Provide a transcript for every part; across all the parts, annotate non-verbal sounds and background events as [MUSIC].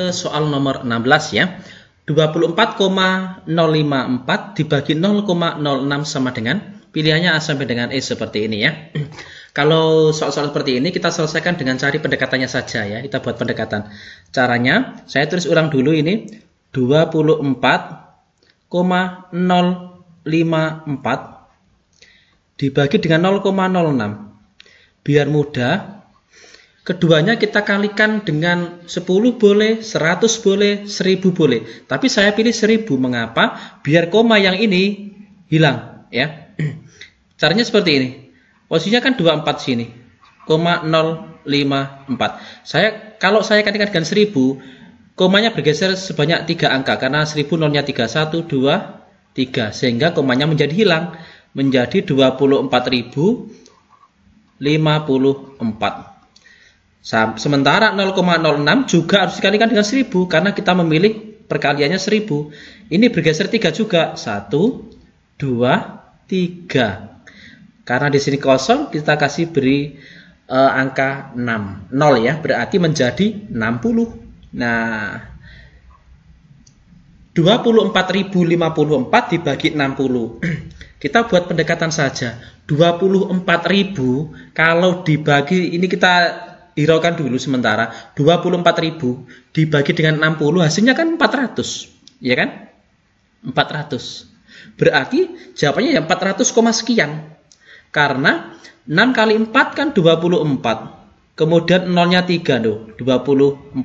ke soal nomor 16 ya. 24,054 dibagi 0,06 sama dengan pilihannya A sampai dengan E seperti ini ya. [CLEARS THROAT] Kalau soal-soal seperti ini kita selesaikan dengan cari pendekatannya saja ya. Kita buat pendekatan. Caranya saya tulis ulang dulu ini 24,054 dibagi dengan 0,06. Biar mudah Keduanya kita kalikan dengan 10 boleh, 100 boleh, 1000 boleh. Tapi saya pilih 1000. Mengapa? Biar koma yang ini hilang. ya. [CLEARS THROAT] Caranya seperti ini. Posisinya kan 24 sini. Koma 054. Saya, kalau saya kalikan dengan 1000, komanya bergeser sebanyak 3 angka. Karena 1000 nolnya 3. 1, 2, 3. Sehingga komanya menjadi hilang. Menjadi 24.000 54. Sementara 0,06 juga harus dikalikan dengan 1000 karena kita memilih perkaliannya 1000. Ini bergeser 3 juga. 1, 2, 3. Karena di sini kosong, kita kasih beri uh, angka 6. 0 ya, berarti menjadi 60. Nah, 24.054 dibagi 60. [CLEARS THROAT] Kita buat pendekatan saja. 24.000 kalau dibagi ini kita dihiraukan dulu sementara 24.000 dibagi dengan 60 hasilnya kan 400 ya kan 400 berarti jawabannya yang 400, sekian karena 6 kali 4 kan 24 kemudian nolnya 3 loh 24.000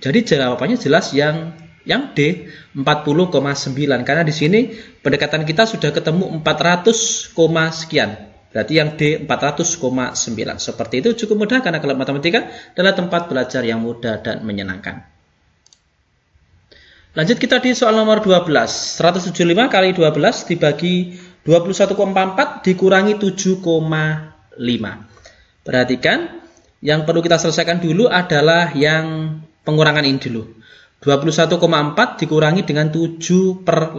jadi jawabannya jelas yang yang D 40,9 karena di sini pendekatan kita sudah ketemu 400, sekian Berarti yang D 400,9. Seperti itu cukup mudah karena kalau matematika adalah tempat belajar yang mudah dan menyenangkan. Lanjut kita di soal nomor 12. 175 kali 12 dibagi 21,4 dikurangi 7,5. Perhatikan, yang perlu kita selesaikan dulu adalah yang pengurangan ini dulu. 21,4 dikurangi dengan 7 per 5.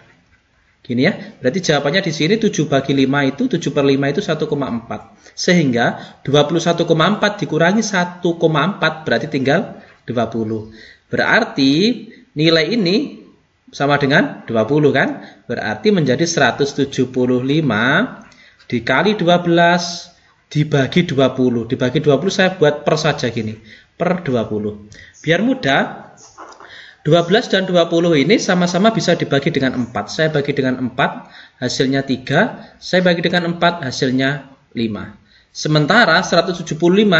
Gini ya, berarti jawabannya di sini 7 bagi 5 itu 7 per 5 itu 1,4. Sehingga 21,4 dikurangi 1,4 berarti tinggal 20. Berarti nilai ini sama dengan 20 kan? Berarti menjadi 175 dikali 12 dibagi 20. Dibagi 20 saya buat per saja gini, per 20. Biar mudah, 12 dan 20 ini sama-sama bisa dibagi dengan 4. Saya bagi dengan 4, hasilnya 3. Saya bagi dengan 4, hasilnya 5. Sementara 175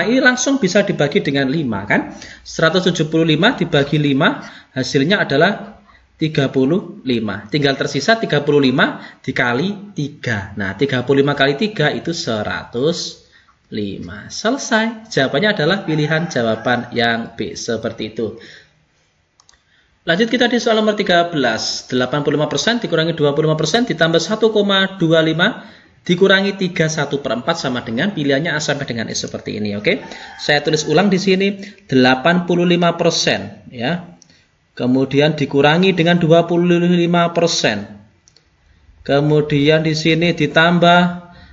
ini langsung bisa dibagi dengan 5 kan? 175 dibagi 5 hasilnya adalah 35. Tinggal tersisa 35 dikali 3. Nah, 35 kali 3 itu 100 5. Selesai. Jawabannya adalah pilihan jawaban yang B. Seperti itu. Lanjut kita di soal nomor 13. 85% dikurangi 25% ditambah 1,25 dikurangi 31 per 4 sama dengan pilihannya A sampai dengan E seperti ini. Oke, saya tulis ulang di sini 85% ya. Kemudian dikurangi dengan 25%. Kemudian di sini ditambah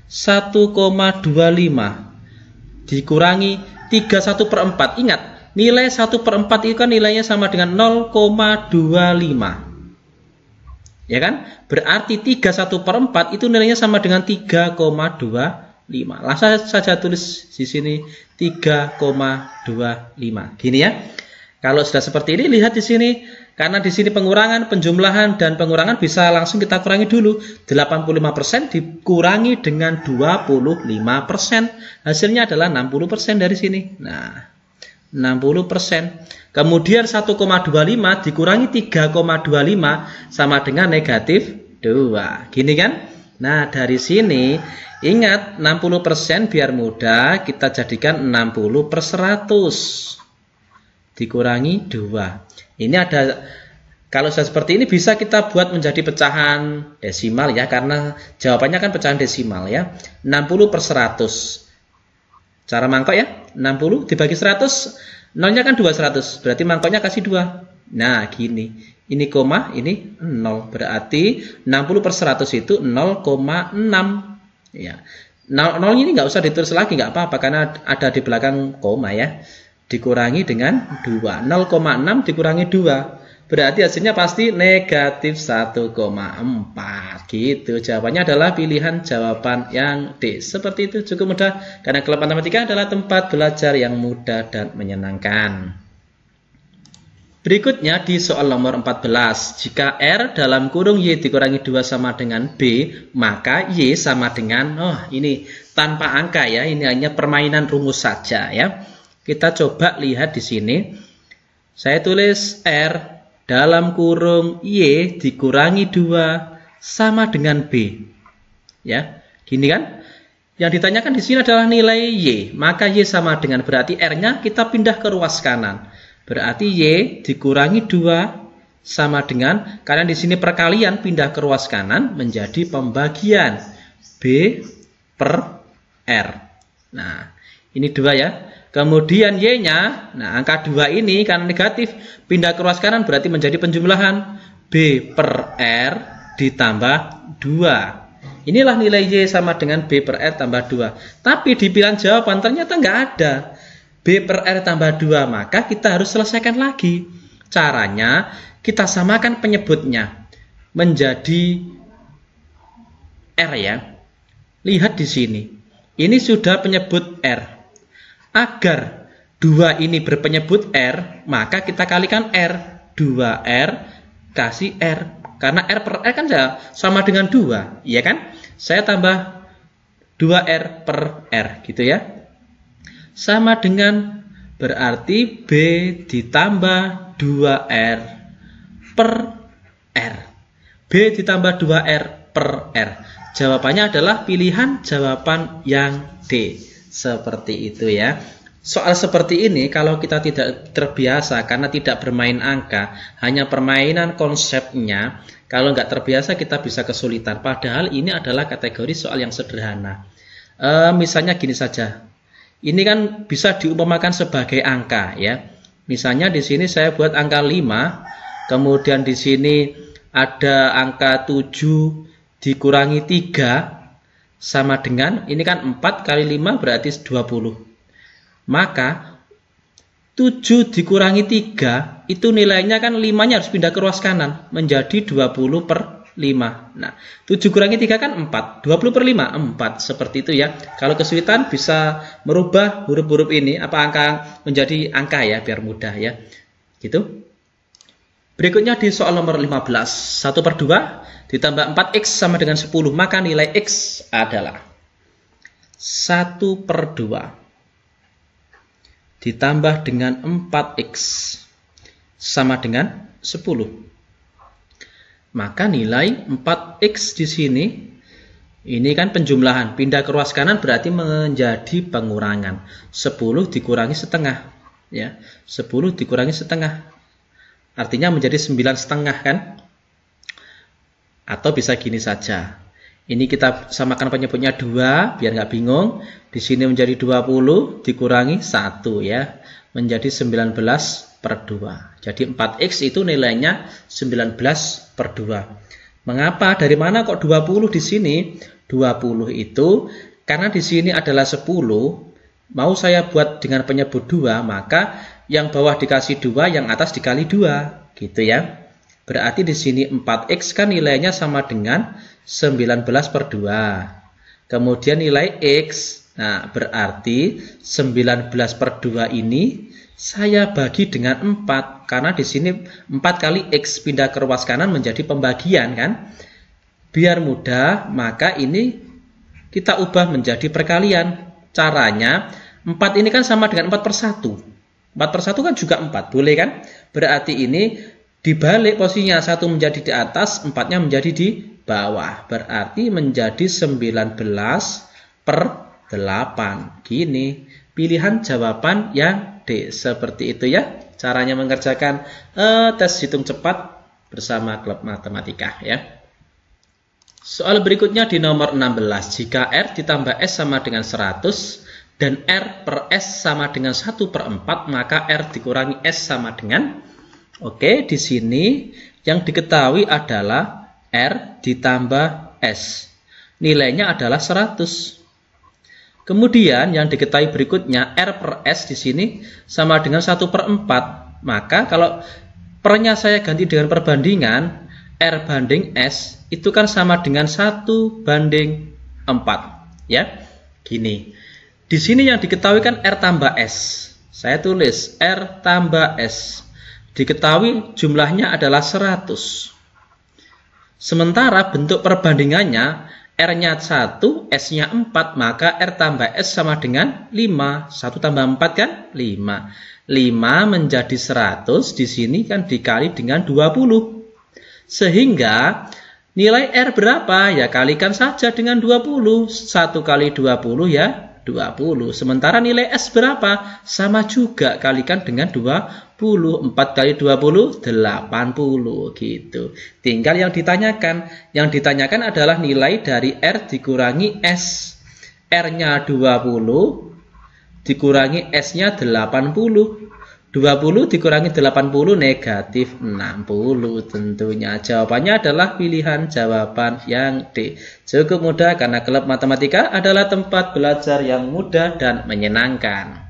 1,25 dikurangi 31 per 4. Ingat, Nilai 1 per 4 itu kan nilainya sama dengan 0,25. Ya kan? Berarti 31 per 4 itu nilainya sama dengan 3,25. Langsung saja tulis di sini 3,25. Gini ya. Kalau sudah seperti ini, lihat di sini. Karena di sini pengurangan, penjumlahan, dan pengurangan bisa langsung kita kurangi dulu. 85% dikurangi dengan 25%. Hasilnya adalah 60% dari sini. Nah, 60%. Kemudian 1,25 dikurangi 3,25 sama dengan negatif 2. Gini kan? Nah, dari sini ingat 60% biar mudah kita jadikan 60 per 100. Dikurangi 2. Ini ada kalau sudah seperti ini bisa kita buat menjadi pecahan desimal ya karena jawabannya kan pecahan desimal ya. 60 per 100 Cara mangkok ya, 60 dibagi 100, nolnya kan 200, berarti mangkoknya kasih 2. Nah, gini. Ini koma, ini 0. Berarti 60 per 100 itu 0,6. Ya. Nol, nol ini nggak usah ditulis lagi, nggak apa-apa, karena ada di belakang koma ya. Dikurangi dengan 2. 0,6 dikurangi 2. Berarti hasilnya pasti negatif 1,4 gitu. Jawabannya adalah pilihan jawaban yang D. Seperti itu cukup mudah karena kelompok matematika adalah tempat belajar yang mudah dan menyenangkan. Berikutnya di soal nomor 14, jika R dalam kurung Y dikurangi 2 sama dengan B, maka Y sama dengan, oh ini tanpa angka ya, ini hanya permainan rumus saja ya. Kita coba lihat di sini, saya tulis R dalam kurung Y dikurangi 2 sama dengan B. Ya, gini kan? Yang ditanyakan di sini adalah nilai Y. Maka Y sama dengan berarti R-nya kita pindah ke ruas kanan. Berarti Y dikurangi 2 sama dengan, karena di sini perkalian pindah ke ruas kanan menjadi pembagian B per R. Nah, ini dua ya. Kemudian Y-nya, nah angka 2 ini karena negatif, pindah ke ruas kanan berarti menjadi penjumlahan B per R ditambah 2. Inilah nilai Y sama dengan B per R tambah 2. Tapi di pilihan jawaban ternyata nggak ada. B per R tambah 2, maka kita harus selesaikan lagi. Caranya, kita samakan penyebutnya menjadi R ya. Lihat di sini. Ini sudah penyebut R. Agar dua ini berpenyebut R, maka kita kalikan R. 2R kasih R. Karena R per R kan ya sama dengan 2, iya kan? Saya tambah 2R per R, gitu ya. Sama dengan berarti B ditambah 2R per R. B ditambah 2R per R. Jawabannya adalah pilihan jawaban yang D. Seperti itu ya. Soal seperti ini kalau kita tidak terbiasa karena tidak bermain angka, hanya permainan konsepnya, kalau nggak terbiasa kita bisa kesulitan. Padahal ini adalah kategori soal yang sederhana. E, misalnya gini saja, ini kan bisa diumpamakan sebagai angka ya. Misalnya di sini saya buat angka 5, kemudian di sini ada angka 7 dikurangi 3, sama dengan ini kan 4 kali 5 berarti 20 maka 7 dikurangi 3 itu nilainya kan 5 nya harus pindah ke ruas kanan menjadi 20 per 5 nah 7 kurangi 3 kan 4 20 per 5 4 seperti itu ya kalau kesulitan bisa merubah huruf-huruf ini apa angka menjadi angka ya biar mudah ya gitu Berikutnya di soal nomor 15, 1 per 2 ditambah 4x sama dengan 10, maka nilai x adalah 1 per 2 ditambah dengan 4x sama dengan 10. Maka nilai 4x di sini, ini kan penjumlahan, pindah ke ruas kanan berarti menjadi pengurangan. 10 dikurangi setengah, ya 10 dikurangi setengah Artinya menjadi 9 setengah kan? Atau bisa gini saja. Ini kita samakan penyebutnya 2 biar nggak bingung. Di sini menjadi 20 dikurangi 1 ya. Menjadi 19 per 2. Jadi 4X itu nilainya 19 per 2. Mengapa? Dari mana kok 20 di sini? 20 itu karena di sini adalah 10, mau saya buat dengan penyebut dua maka yang bawah dikasih dua yang atas dikali dua gitu ya berarti di sini 4x kan nilainya sama dengan 19 per 2 kemudian nilai x nah berarti 19 per 2 ini saya bagi dengan 4 karena di sini 4 kali x pindah ke ruas kanan menjadi pembagian kan biar mudah maka ini kita ubah menjadi perkalian caranya 4 ini kan sama dengan 4 per 1. 4 per 1 kan juga 4, boleh kan? Berarti ini dibalik posisinya, 1 menjadi di atas, 4-nya menjadi di bawah. Berarti menjadi 19 per 8. Gini, pilihan jawaban yang D. Seperti itu ya, caranya mengerjakan eh, tes hitung cepat bersama klub matematika ya. Soal berikutnya di nomor 16, jika R ditambah S sama dengan 100, dan R per S sama dengan 1 per 4, maka R dikurangi S sama dengan, oke, okay, di sini yang diketahui adalah R ditambah S. Nilainya adalah 100. Kemudian yang diketahui berikutnya, R per S di sini sama dengan 1 per 4, maka kalau pernya saya ganti dengan perbandingan, R banding S itu kan sama dengan 1 banding 4. Ya, gini. Di sini yang diketahui kan R tambah S. Saya tulis R tambah S. Diketahui jumlahnya adalah 100. Sementara bentuk perbandingannya R-nya 1, S-nya 4, maka R tambah S sama dengan 5. 1 tambah 4 kan 5. 5 menjadi 100, di sini kan dikali dengan 20. Sehingga nilai R berapa? Ya kalikan saja dengan 20. 1 kali 20 ya 20. Sementara nilai S berapa? Sama juga kalikan dengan 20. 4 kali 20, 80 gitu. Tinggal yang ditanyakan. Yang ditanyakan adalah nilai dari R dikurangi S. R-nya 20, dikurangi S-nya 80. 20 dikurangi 80 negatif 60 tentunya jawabannya adalah pilihan jawaban yang D cukup mudah karena klub matematika adalah tempat belajar yang mudah dan menyenangkan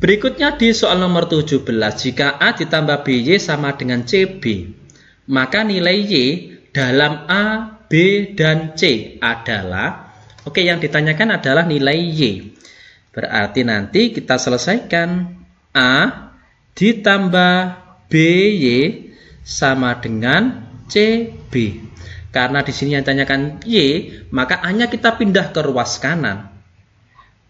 berikutnya di soal nomor 17 jika A ditambah BY sama dengan CB maka nilai Y dalam A, B, dan C adalah Oke yang ditanyakan adalah nilai Y Berarti nanti kita selesaikan A ditambah BY sama dengan CB. Karena di sini yang ditanyakan Y, maka hanya kita pindah ke ruas kanan.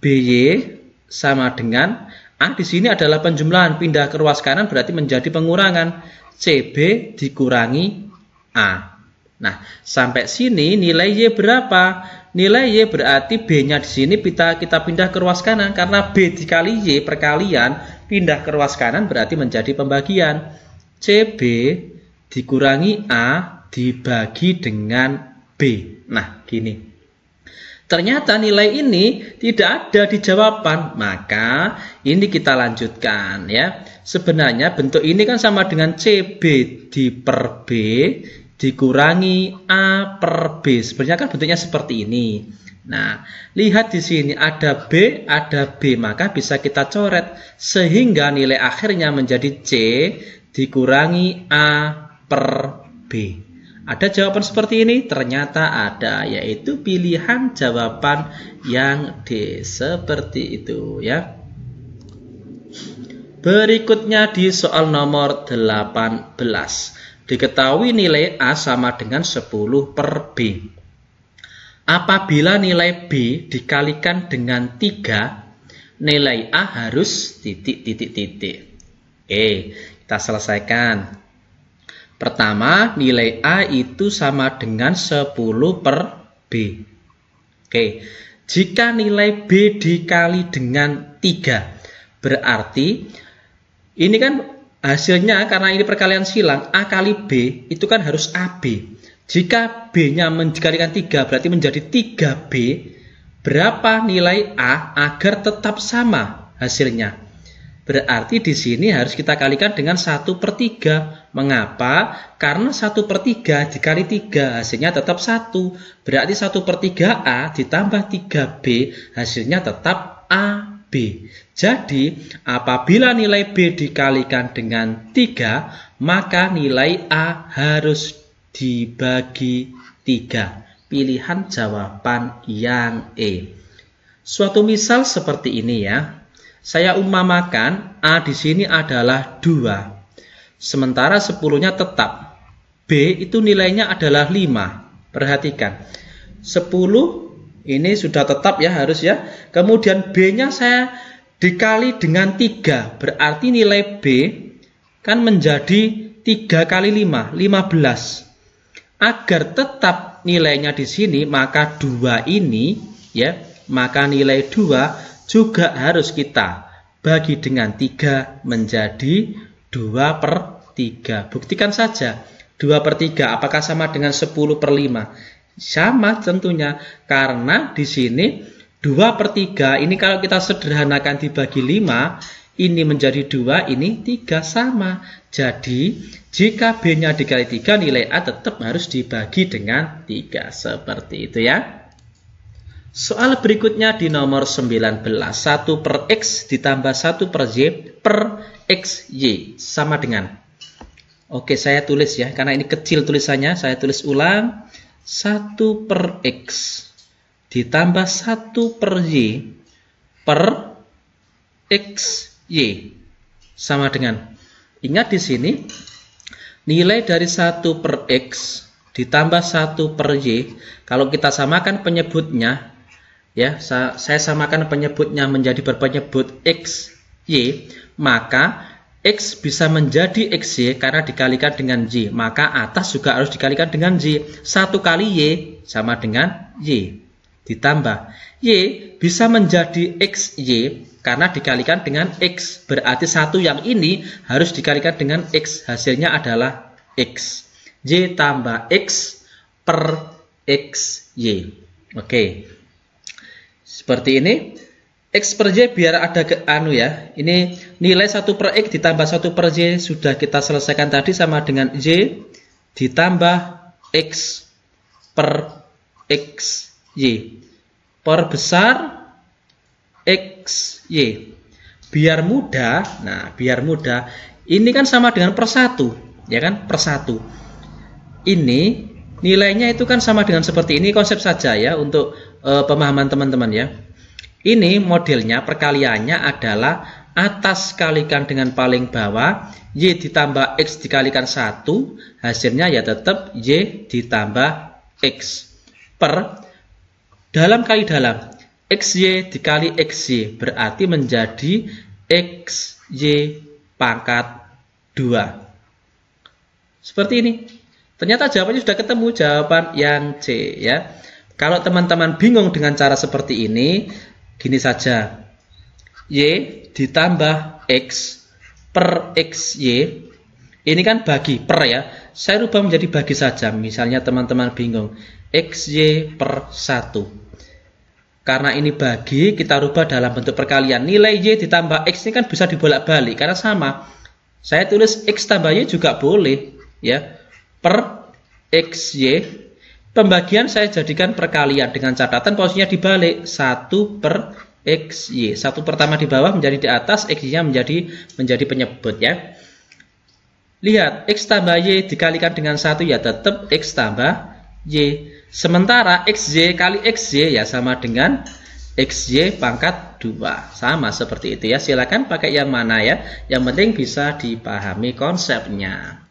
BY sama dengan A di sini adalah penjumlahan pindah ke ruas kanan berarti menjadi pengurangan. CB dikurangi A. Nah, sampai sini nilai Y berapa? nilai Y berarti B-nya di sini kita, kita pindah ke ruas kanan karena B dikali Y perkalian pindah ke ruas kanan berarti menjadi pembagian CB dikurangi A dibagi dengan B nah gini Ternyata nilai ini tidak ada di jawaban, maka ini kita lanjutkan ya. Sebenarnya bentuk ini kan sama dengan CB di per B dikurangi A per B. Sebenarnya kan bentuknya seperti ini. Nah, lihat di sini ada B, ada B, maka bisa kita coret sehingga nilai akhirnya menjadi C dikurangi A per B. Ada jawaban seperti ini? Ternyata ada, yaitu pilihan jawaban yang D seperti itu ya. Berikutnya di soal nomor 18. Diketahui nilai A sama dengan 10 per B. Apabila nilai B dikalikan dengan 3, nilai A harus titik-titik-titik. Oke, kita selesaikan. Pertama, nilai A itu sama dengan 10 per B. Oke, jika nilai B dikali dengan 3, berarti ini kan hasilnya karena ini perkalian silang, A kali B itu kan harus AB. Jika B-nya dikalikan 3 berarti menjadi 3B. Berapa nilai A agar tetap sama hasilnya? Berarti di sini harus kita kalikan dengan 1 per 3. Mengapa? Karena 1 per 3 dikali 3 hasilnya tetap 1. Berarti 1 per 3A ditambah 3B hasilnya tetap AB. Jadi, apabila nilai B dikalikan dengan 3, maka nilai A harus dibagi 3. Pilihan jawaban yang E. Suatu misal seperti ini ya. Saya umamakan A di sini adalah 2 Sementara 10-nya tetap. B itu nilainya adalah 5. Perhatikan. 10 ini sudah tetap ya harus ya. Kemudian B-nya saya dikali dengan 3. Berarti nilai B kan menjadi 3 kali 5, 15. Agar tetap nilainya di sini, maka 2 ini ya, maka nilai 2 juga harus kita bagi dengan 3 menjadi 2 per 3. Buktikan saja 2 per 3 apakah sama dengan 10 per 5? Sama tentunya karena di sini 2 per 3 ini kalau kita sederhanakan dibagi 5 ini menjadi 2 ini 3 sama. Jadi jika B-nya dikali 3 nilai A tetap harus dibagi dengan 3 seperti itu ya. Soal berikutnya di nomor 19. 1 per X ditambah 1 per Y per XY. Sama dengan. Oke, saya tulis ya. Karena ini kecil tulisannya. Saya tulis ulang. 1 per X ditambah 1 per Y per XY. Sama dengan. Ingat di sini. Nilai dari 1 per X ditambah 1 per Y. Kalau kita samakan penyebutnya ya saya samakan penyebutnya menjadi berpenyebut x y maka x bisa menjadi x y karena dikalikan dengan y maka atas juga harus dikalikan dengan y satu kali y sama dengan y ditambah y bisa menjadi x y karena dikalikan dengan x berarti satu yang ini harus dikalikan dengan x hasilnya adalah x y tambah x per x y oke okay. Seperti ini. X per j biar ada ke anu ya. Ini nilai 1 per X ditambah 1 per j sudah kita selesaikan tadi sama dengan j ditambah X per X Y. per besar X Y. Biar mudah, nah biar mudah. Ini kan sama dengan persatu ya kan? persatu Ini nilainya itu kan sama dengan seperti ini konsep saja ya untuk uh, pemahaman teman-teman ya. Ini modelnya perkaliannya adalah atas kalikan dengan paling bawah, Y ditambah X dikalikan satu hasilnya ya tetap Y ditambah X. Per dalam kali dalam, XY dikali XY berarti menjadi XY pangkat 2. Seperti ini. Ternyata jawabannya sudah ketemu jawaban yang C ya. Kalau teman-teman bingung dengan cara seperti ini, gini saja. Y ditambah X per x y Ini kan bagi per ya. Saya rubah menjadi bagi saja. Misalnya teman-teman bingung. x y per 1. Karena ini bagi, kita rubah dalam bentuk perkalian. Nilai Y ditambah X ini kan bisa dibolak-balik. Karena sama. Saya tulis X tambah Y juga boleh. ya Per x y. Pembagian saya jadikan perkalian dengan catatan posisinya dibalik. 1 per x y Satu pertama di bawah menjadi di atas, x nya menjadi menjadi penyebut ya. Lihat, X tambah Y dikalikan dengan 1 ya tetap X tambah Y. Sementara y kali y ya sama dengan y pangkat 2. Sama seperti itu ya. Silakan pakai yang mana ya. Yang penting bisa dipahami konsepnya.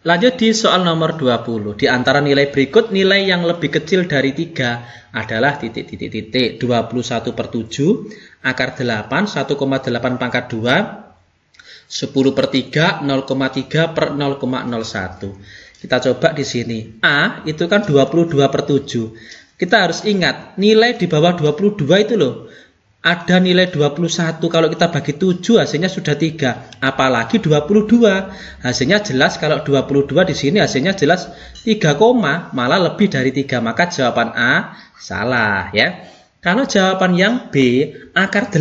Lanjut di soal nomor 20. Di antara nilai berikut, nilai yang lebih kecil dari 3 adalah titik-titik-titik 21 per 7, akar 8, 1,8 pangkat 2, 10 per 3, 0,3 per 0,01. Kita coba di sini. A itu kan 22 per 7. Kita harus ingat, nilai di bawah 22 itu loh ada nilai 21 kalau kita bagi 7 hasilnya sudah 3 apalagi 22 hasilnya jelas kalau 22 di sini hasilnya jelas 3 koma malah lebih dari 3 maka jawaban A salah ya kalau jawaban yang B akar 8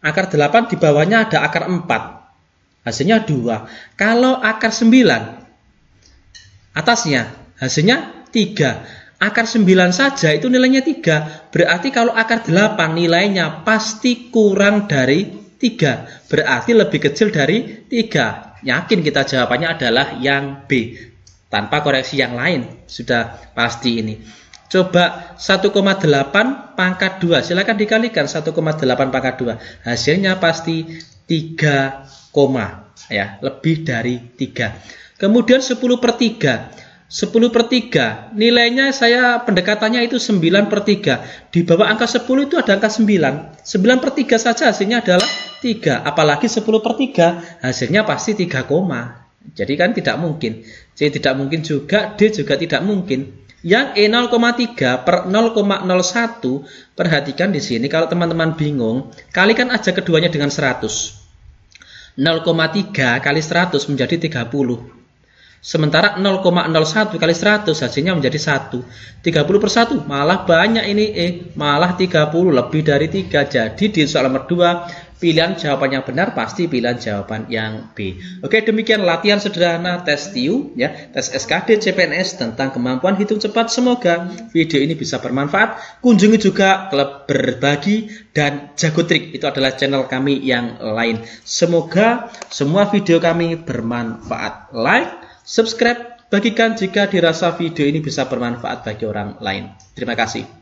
akar 8 di bawahnya ada akar 4 hasilnya 2 kalau akar 9 atasnya hasilnya 3 Akar 9 saja itu nilainya 3. Berarti kalau akar 8 nilainya pasti kurang dari 3. Berarti lebih kecil dari 3. Yakin kita jawabannya adalah yang B. Tanpa koreksi yang lain. Sudah pasti ini. Coba 1,8 pangkat 2. Silakan dikalikan 1,8 pangkat 2. Hasilnya pasti 3, ya, lebih dari 3. Kemudian 10 per 3. 10 per 3 nilainya saya pendekatannya itu 9 per 3 di bawah angka 10 itu ada angka 9 9 per 3 saja hasilnya adalah 3 apalagi 10 per 3 hasilnya pasti 3 koma jadi kan tidak mungkin C tidak mungkin juga D juga tidak mungkin yang E 0,3 per 0,01 perhatikan di sini kalau teman-teman bingung kalikan aja keduanya dengan 100 0,3 kali 100 menjadi 30 Sementara 0,01 kali 100 hasilnya menjadi 1. 30 per 1 malah banyak ini eh malah 30 lebih dari 3. Jadi di soal nomor 2 pilihan jawaban yang benar pasti pilihan jawaban yang B. Oke, demikian latihan sederhana tes TIU ya, tes SKD CPNS tentang kemampuan hitung cepat. Semoga video ini bisa bermanfaat. Kunjungi juga klub berbagi dan jago trik. Itu adalah channel kami yang lain. Semoga semua video kami bermanfaat. Like Subscribe, bagikan jika dirasa video ini bisa bermanfaat bagi orang lain. Terima kasih.